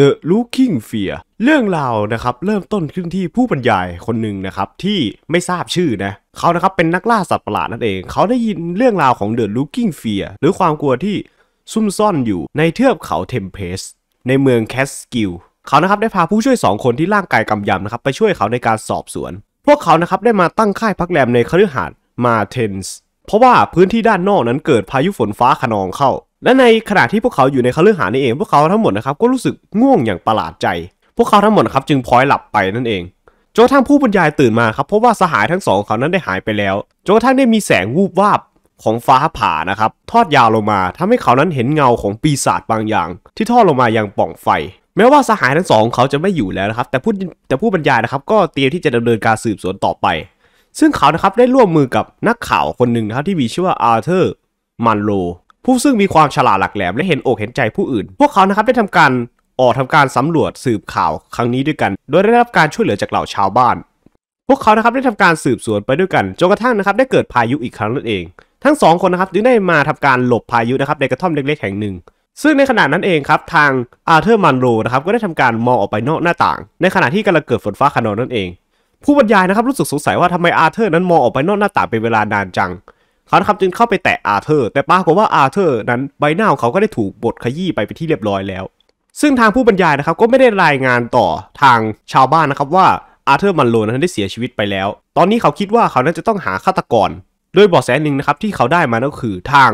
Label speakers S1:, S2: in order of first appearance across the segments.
S1: The Looking Fear เรื่องราวนะครับเริ่มต้นขึ้นที่ผู้บรรยายคนหนึ่งนะครับที่ไม่ทราบชื่อนะเขานะครับเป็นนักล่าสัตว์ประหลาดนั่นเองเขาได้ยินเรื่องราวของ The Looking Fear หรือความกลัวที่ซุ่มซ่อนอยู่ในเทือกเขาเทมเพสในเมืองแคสกิลเขานะครับได้พาผู้ช่วย 2 คนที่ร่างกายกำยำนะครับไปช่วยเขาในการสอบสวน พวกเขานะครับได้มาตั้งค่ายพักแรมในคฤหาสน์มาเทนส์เพราะว่าพื้นที่ด้านนอกนั้นเกิดพายุฝนฟ้าขนองเข้าและในขณะที่พวกเขาอยู่ในคาลางหานี่เองพวกเขาทั้งหมดนะครับก็รู้สึกง่วงอย่างประหลาดใจ พวกเขาทั้งหมดครับจึงพลอยหลับไปนั่นเองจนกระทั่งผู้บรรยายตื่นมาครับเพราะว่าสหายทั้งสองเขานั้นได้หายไปแล้วจนกระทั่งได้มีแสงวูบวาบของฟ้าผ่านะครับทอดยาวลงมาทำให้เขานั้นเห็นเงาของปีศาจบางอย่าง ที่ทอดลงมาอย่างป่องไฟ แม้ว่าสหายทั้งสองเขาจะไม่อยู่แล้วนะครับแต่ผู้แต่ผู้บรรยายนะครับก็เตรียมที่จะดำเนินการสืบสวนต่อไป ซึ่งเขานะครับได้ร่วมมือกับนักข่าวคนหนึ่งนะครับที่มีชื่อว่าอาร์เธอร์มันโลผู้ซึ่งมีความฉลาดหลักแหลมและเห็นอกเห็นใจผู้อื่น พวกเขานะครับได้ทำการออกทำการสำรวจสืบข่าวครั้งนี้ด้วยกัน โดยได้รับการช่วยเหลือจากเหล่าชาวบ้าน พวกเขานะครับได้ทำการสืบสวนไปด้วยกันจนกระทั่งนะครับได้เกิดพายุอีกครั้งนั่นเอง ทั้งสองคนนะครับจึงได้มาทำการหลบพายุนะครับในกระท่อมเล็ก ๆแห่งหนึ่ง ซึ่งในขณะนั้นเองครับทางอาร์เธอร์มันโรนะครับก็ได้ทำการมองออกไปนอกหน้าต่าง ในขณะที่กำลังเกิดฝนฟ้าขนองนั่นเอง ผู้บรรยายนะครับรู้สึกสงสัยว่าทำไมอาร์เธอร์ นั้นมองออกไปนอกหน้าต่างเป็นเวลานานจังเขานคจึงเข้าไปแตะอาเธอร์ แต่ปรากฏว่าอาเธอร์นั้นใบหน้าของเขาก็ได้ถูกบดขยี้ไปไปที่เรียบร้อยแล้ว ซึ่งทางผู้บรรยายนะครับก็ไม่ได้รายงานต่อทางชาวบ้านนะครับว่าอาเธอร์มันโลนั้นได้เสียชีวิตไปแล้ว ตอนนี้เขาคิดว่าเขานั้นจะต้องหาฆาตกรโดยบอแสหนึ่งนะครับที่เขาได้มาก็คือทาง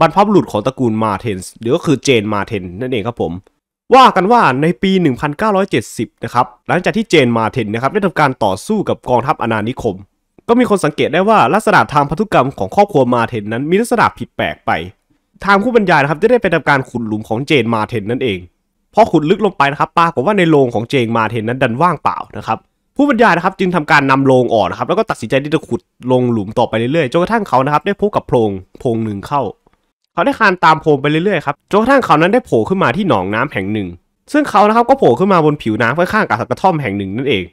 S1: บรรพบุรุษของตระกูลมาเทนส์หรือก็คือเจนมาเทนนั่นเองครับผม ว่ากันว่าในปี 1970 นะครับหลังจากที่เจนมาเทนนะครับได้ทำการต่อสู้กับกองทัพอนานิคมก็มีคนสังเกตได้ว่าลักษณะทางพันธุกรรมของครอบครัวมาเทนนั้นมีลักษณะผิดแปลกไป ทางผู้บรรยายนะครับจะได้ไปทำการขุดหลุมของเจนมาเทนนั่นเองพอขุดลึกลงไปนะครับปรากฏว่าในโรงของเจนมาเทนนั้น ดันว่างเปล่านะครับ ผู้บรรยายนะครับจึงทำการนำโรงออกนะครับแล้วก็ตัดสินใจที่จะขุดลงหลุมต่อไปเรื่อยๆจนกระทั่งเขานะครับได้พบกับโพรงโพรงหนึ่งเข้า เขาได้คานตามโพรงไปเรื่อยๆครับจนกระทั่งเขานั้นได้โผล่ขึ้นมาที่หนองน้ำแห่งหนึ่ง ซึ่งเขานะครับก็โผล่ขึ้นมาบนผิวน้ำข้างๆกับกระท่อมแห่งหนึ่งนั่นเอง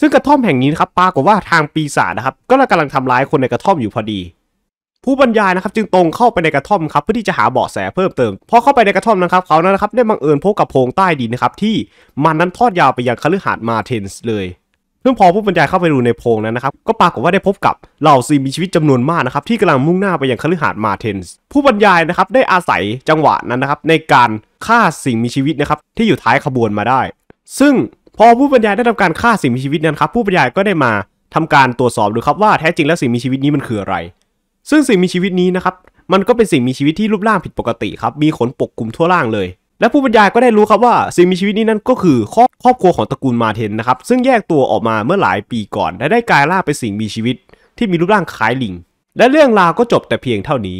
S1: ซึ่งกระท่อมแห่งนี้นะครับปรากฏว่าทางปีศาจนะครับ ก็กำลังทำร้ายคนในกระท่อมอยู่พอดี ผู้บรรยายนะครับจึงตรงเข้าไปในกระท่อมครับเพื่อที่จะหาเบาะแสเพิ่มเติมพอเข้าไปในกระท่อมนะครับเขานั้นนะครับได้บังเอิญพบกับโพรงใต้ดินนะครับที่มันนั้นทอดยาวไปยังคฤหาสน์มาเทนส์เลยซึ่งพอผู้บรรยายเข้าไปดูในโพรงนั้นนะครับ ก็ปรากฏว่าได้พบกับเหล่าซีมีชีวิตจำนวนมากนะครับที่กำลังมุ่งหน้าไปยังคฤหาสน์มาเทนส์ผู้บรรยายนะครับได้อาศัยจังหวะนั้นนะครับ ในการฆ่าสิ่งมีชีวิตนะครับที่อยู่ท้ายขบวนมาได้ ซึ่งพอผู้บรรยายได้ทำการฆ่าสิ่งมีชีวิตนั้นครับผู้บรรยายก็ได้มาทำการตรวจสอบดูครับว่าแท้จริงแล้วสิ่งมีชีวิตนี้มันคืออะไร ซึ่งสิ่งมีชีวิตนี้นะครับมันก็เป็นสิ่งมีชีวิตที่รูปร่างผิดปกติครับมีขนปกคลุมทั่วร่างเลย และผู้บรรยายก็ได้รู้ครับว่า สิ่งมีชีวิตนี้นั่นก็คือครอบครอบครัวของตระกูลมาเทนนะครับซึ่งแยกตัวออกมาเมื่อหลายปีก่อน และได้กลายร่างเป็นสิ่งมีชีวิตที่มีรูปร่างคล้ายลิง และเรื่องราวก็จบแต่เพียงเท่านี้